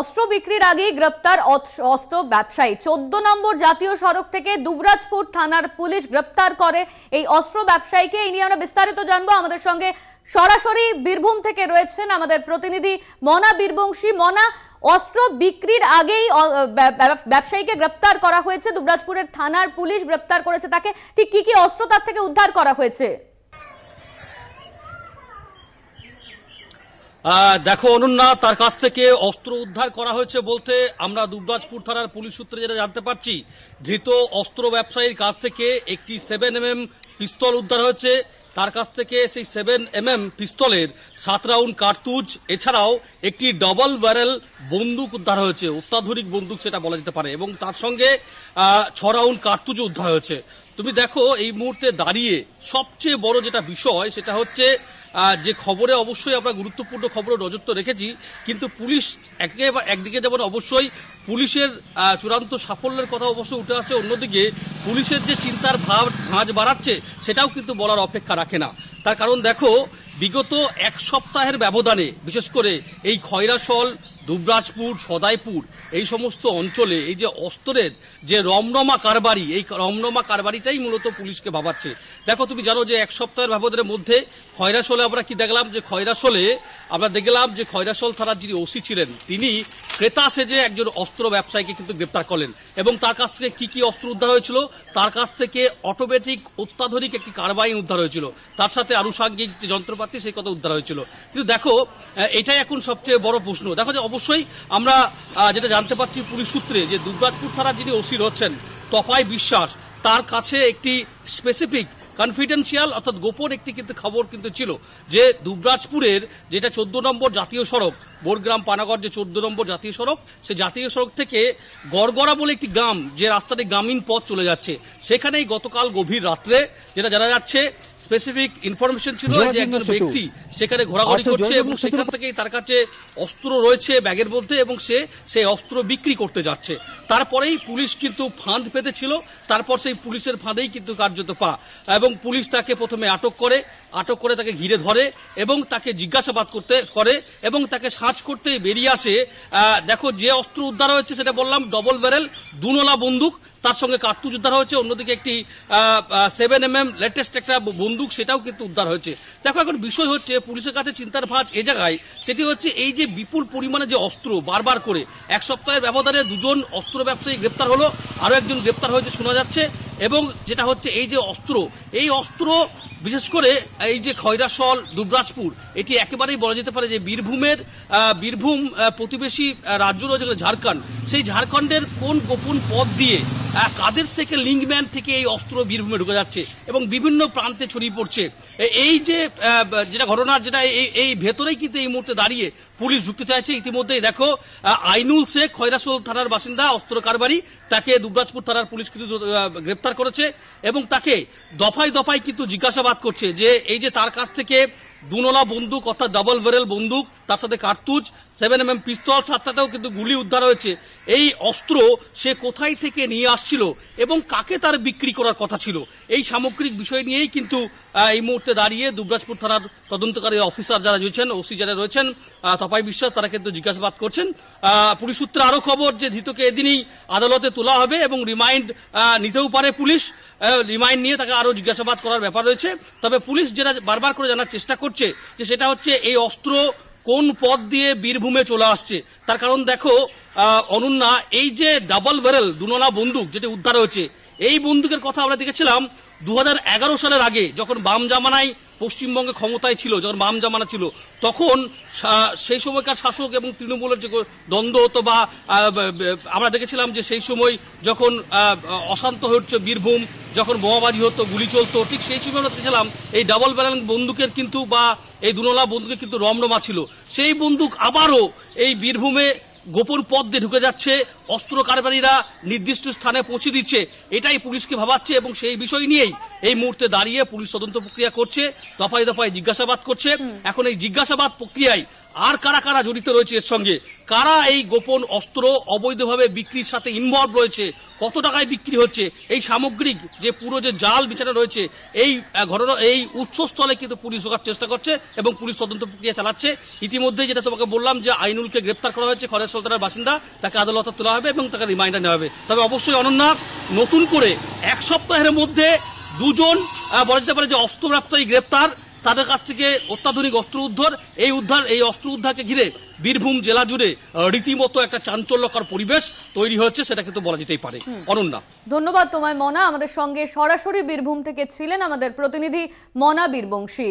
অস্ত্র বিক্রির আগেই গ্রেপ্তার অস্ত্র ব্যবসায়ী চোদ্দ নম্বর জাতীয় সড়ক থেকে দুবরাজপুর থানার পুলিশ গ্রেপ্তার করে এই অস্ত্র ব্যবসায়ীকে এই নিয়ে আমরা বিস্তারিত জানবো আমাদের সঙ্গে সরাসরি বীরভূম থেকে রয়েছেন আমাদের প্রতিনিধি মনা বীরবংশী মনা অস্ত্র বিক্রির আগেই ব্যবসায়ীকে গ্রেপ্তার করা হয়েছে দুবরাজপুরের থানার পুলিশ গ্রেপ্তার করেছে তাকে ঠিক কি কি অস্ত্র তার থেকে উদ্ধার করা হয়েছে দেখো অনুন্না তার কাছ থেকে অস্ত্র উদ্ধার করা হয়েছে বলতে আমরা দুবরাজপুর থানার পুলিশ সূত্রে যেটা জানতে পারছি ধৃত অস্ত্র ব্যবসায়ীর কাছ থেকে একটি সেভেন এম পিস্তল উদ্ধার হয়েছে তার কাছ থেকে সেই সেভেন এম এম পিস্তলের সাত রাউন্ড কার্তুজ এছাড়াও একটি ডবল ব্যারেল বন্দুক উদ্ধার হয়েছে অত্যাধুনিক বন্দুক সেটা বলা যেতে পারে এবং তার সঙ্গে ছ রাউন্ড কার্তুজ উদ্ধার হয়েছে তুমি দেখো এই মুহূর্তে দাঁড়িয়ে সবচেয়ে বড় যেটা বিষয় সেটা হচ্ছে যে খবরে অবশ্যই আমরা গুরুত্বপূর্ণ খবর নজর তো রেখেছি কিন্তু পুলিশ একে একদিকে যেমন অবশ্যই পুলিশের চূড়ান্ত সাফল্যের কথা অবশ্যই উঠে আসে অন্যদিকে পুলিশের যে চিন্তার ভাব ভাঁজ বাড়াচ্ছে সেটাও কিন্তু বলার অপেক্ষা রাখে না তার কারণ দেখো বিগত এক সপ্তাহের ব্যবধানে বিশেষ করে এই খয়রাসল দুবরাজপুর সদাইপুর এই সমস্ত অঞ্চলে এই যে অস্ত্রের যে রমরমা কারবারি এই রমরমা কারবারিটাই মূলত পুলিশকে ভাবাচ্ছে দেখো তুমি জানো যে এক সপ্তাহের ব্যবধানের মধ্যে খয়রাসোলে আমরা কি দেখলাম যে খয়রাসোলে আমরা দেখলাম যে খয়রাসোল থানার যিনি ওসি ছিলেন তিনি ক্রেতা সেজে একজন অস্ত্র ব্যবসায়ীকে কিন্তু গ্রেপ্তার করলেন এবং তার কাছ থেকে কি কি অস্ত্র উদ্ধার হয়েছিল তার কাছ থেকে অটোমেটিক অত্যাধুনিক একটি কারবাইন উদ্ধার হয়েছিল তার সাথে আনুষাঙ্গিক যে যন্ত্রপাতি সেই কথা উদ্ধার হয়েছিল কিন্তু দেখো এটাই এখন সবচেয়ে বড় প্রশ্ন দেখো যে অবশ্যই আমরা যেটা জানতে পারছি পুলিশ সূত্রে যে দুর্গাজপুর থানার যিনি ওসি রয়েছেন তপাই বিশ্বাস তার কাছে একটি স্পেসিফিক কনফিডেন্সিয়াল অর্থাৎ গোপন একটি কিন্তু খবর কিন্তু ছিল যে দুবরাজপুরের যেটা চোদ্দ নম্বর জাতীয় সড়ক বোরগ্রাম পানাগড় যে চোদ্দ নম্বর জাতীয় সড়ক সে জাতীয় সড়ক থেকে গড়গড়া বলে একটি গ্রাম যে রাস্তাটি গ্রামীণ পথ চলে যাচ্ছে সেখানেই গতকাল গভীর রাত্রে যেটা জানা যাচ্ছে স্পেসিফিক ইনফরমেশন ছিল যে একজন ব্যক্তি সেখানে ঘোরাঘুরি আচ্ছা, করছে এবং সেখান থেকেই তার কাছে অস্ত্র রয়েছে ব্যাগের মধ্যে এবং সে সেই অস্ত্র বিক্রি করতে যাচ্ছে তারপরেই পুলিশ কিন্তু ফাঁদ পেতেছিল তারপর সেই পুলিশের ফাঁদেই কিন্তু কার্যত পা এবং পুলিশ তাকে প্রথমে আটক করে আটক করে তাকে ঘিরে ধরে এবং তাকে জিজ্ঞাসাবাদ করতে করে এবং তাকে সার্চ করতে বেরিয়ে আসে দেখো যে অস্ত্র উদ্ধার হয়েছে সেটা বললাম ডবল ব্যারেল দুনলা বন্দুক তার সঙ্গে কার্তুজ উদ্ধার হয়েছে অন্যদিকে একটি সেভেন এম এম লেটেস্ট একটা বন্দুক সেটাও কিন্তু উদ্ধার হয়েছে দেখো এখন বিষয় হচ্ছে পুলিশের কাছে চিন্তার ভাঁজ এ জায়গায় সেটি হচ্ছে এই যে বিপুল পরিমাণে যে অস্ত্র বারবার করে এক সপ্তাহের ব্যবধানে দুজন অস্ত্র ব্যবসায়ী গ্রেপ্তার হলো আরও একজন গ্রেপ্তার হয়েছে শোনা যাচ্ছে এবং যেটা হচ্ছে এই যে অস্ত্র এই অস্ত্র বিশেষ করে এই যে খয়রাসল দুবরাজপুর এটি একেবারেই বলা যেতে পারে যে বীরভূমের বীরভূম প্রতিবেশী রাজ্য রয়েছে ঝাড়খণ্ড সেই ঝাড়খণ্ডের কোন গোপন পথ দিয়ে কাদের থেকে লিঙ্কম্যান থেকে এই অস্ত্র বীরভূমে ঢুকে যাচ্ছে এবং বিভিন্ন প্রান্তে ছড়িয়ে পড়ছে এই যে যেটা ঘটনা যেটা এই এই ভেতরেই কিন্তু এই মুহূর্তে দাঁড়িয়ে পুলিশ ঢুকতে চাইছে ইতিমধ্যেই দেখো আইনুল শেখ খয়রাসোল থানার বাসিন্দা অস্ত্র কারবারি তাকে দুবরাজপুর থানার পুলিশ কিন্তু গ্রেপ্তার করেছে এবং তাকে দফায় দফায় কিন্তু জিজ্ঞাসাবাদ করছে যে এই যে তার কাছ থেকে দুনলা বন্দুক অর্থাৎ ডাবল ব্যারেল বন্দুক তার সাথে কার্তুজ সেভেন এম এম পিস্তল সাতটাতেও কিন্তু গুলি উদ্ধার হয়েছে এই অস্ত্র সে কোথায় থেকে নিয়ে আসছিল এবং কাকে তার বিক্রি করার কথা ছিল এই সামগ্রিক বিষয় নিয়েই কিন্তু এই মুহূর্তে দাঁড়িয়ে দুবরাজপুর থানার তদন্তকারী অফিসার যারা রয়েছেন ওসি যারা রয়েছেন তপাই বিশ্বাস তারা কিন্তু জিজ্ঞাসাবাদ করছেন পুলিশ সূত্রে আরও খবর যে ধৃতকে এদিনই আদালতে তোলা হবে এবং রিমাইন্ড নিতেও পারে পুলিশ রিমাইন্ড নিয়ে তাকে আরও জিজ্ঞাসাবাদ করার ব্যাপার রয়েছে তবে পুলিশ যেটা বারবার করে জানার চেষ্টা করছে করছে যে সেটা হচ্ছে এই অস্ত্র কোন পথ দিয়ে বীরভূমে চলে আসছে তার কারণ দেখো অনন্যা এই যে ডাবল ব্যারেল দুনোনা বন্দুক যেটি উদ্ধার হয়েছে এই বন্দুকের কথা আমরা দেখেছিলাম দু সালের আগে যখন বাম জামানায় পশ্চিমবঙ্গে ক্ষমতায় ছিল যখন বাম জামানা ছিল তখন সেই সময়কার শাসক এবং তৃণমূলের যে দ্বন্দ্ব হতো বা আমরা দেখেছিলাম যে সেই সময় যখন অশান্ত হয়ে উঠছে বীরভূম যখন বোমাবাজি হতো গুলি চলতো ঠিক সেই সময় আমরা দেখেছিলাম এই ডাবল ব্যারেল বন্দুকের কিন্তু বা এই দুনলা বন্দুকের কিন্তু রমরমা ছিল সেই বন্দুক আবারও এই বীরভূমে গোপন পথ দিয়ে ঢুকে যাচ্ছে অস্ত্র কারবারীরা নির্দিষ্ট স্থানে পৌঁছে দিচ্ছে এটাই পুলিশকে ভাবাচ্ছে এবং সেই বিষয় নিয়েই এই মুহূর্তে দাঁড়িয়ে পুলিশ তদন্ত প্রক্রিয়া করছে দফায় দফায় জিজ্ঞাসাবাদ করছে এখন এই জিজ্ঞাসাবাদ প্রক্রিয়ায় আর কারা কারা জড়িত রয়েছে এর সঙ্গে কারা এই গোপন অস্ত্র অবৈধভাবে বিক্রির সাথে ইনভলভ রয়েছে কত টাকায় বিক্রি হচ্ছে এই সামগ্রিক যে পুরো যে জাল বিছানা রয়েছে এই ঘটনা এই উৎসস্থলে কিন্তু পুলিশ ঢোকার চেষ্টা করছে এবং পুলিশ তদন্ত প্রক্রিয়া চালাচ্ছে ইতিমধ্যে যেটা তোমাকে বললাম যে আইনুলকে গ্রেপ্তার করা হয়েছে খরেজ সলতানার বাসিন্দা তাকে আদালতে তোলা হবে হবে এবং তাকে রিমাইন্ডার নেওয়া হবে তবে অবশ্যই অনন্যা নতুন করে এক সপ্তাহের মধ্যে দুজন বলা যেতে পারে যে অস্ত্র ব্যবসায়ী গ্রেপ্তার তাদের কাছ থেকে অত্যাধুনিক অস্ত্র উদ্ধার এই উদ্ধার এই অস্ত্র উদ্ধারকে ঘিরে বীরভূম জেলা জুড়ে রীতিমতো একটা চাঞ্চল্যকর পরিবেশ তৈরি হয়েছে সেটা কিন্তু বলা যেতেই পারে অনন্যা ধন্যবাদ তোমায় মনা আমাদের সঙ্গে সরাসরি বীরভূম থেকে ছিলেন আমাদের প্রতিনিধি মনা বীরবংশী